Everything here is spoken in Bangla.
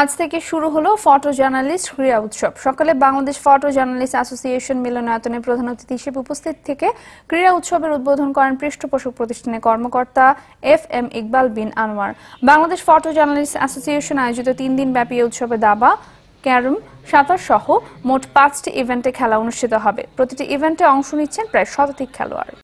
আজ থেকে শুরু হলো ফটো জার্নালিস্ট ক্রীড়া উৎসব সকালে বাংলাদেশ ফটো জার্নালিস্ট অ্যাসোসিয়েশন মিলনায়তনে প্রধান অতিথি হিসেবে উপস্থিত থেকে ক্রীড়া উৎসবের উদ্বোধন করেন পৃষ্ঠপোষক প্রতিষ্ঠানের কর্মকর্তা F M Iqbal bin Anwar Bangladesh photo journalist association আয়োজিত তিন দিন ব্যাপী উৎসবে দাবা ক্যারম সাঁতার সহ মোট পাঁচটি ইভেন্টে খেলা অনুষ্ঠিত হবে প্রতিটি ইভেন্টে অংশ নিচ্ছেন প্রায় শতাধিক খেলোয়াড়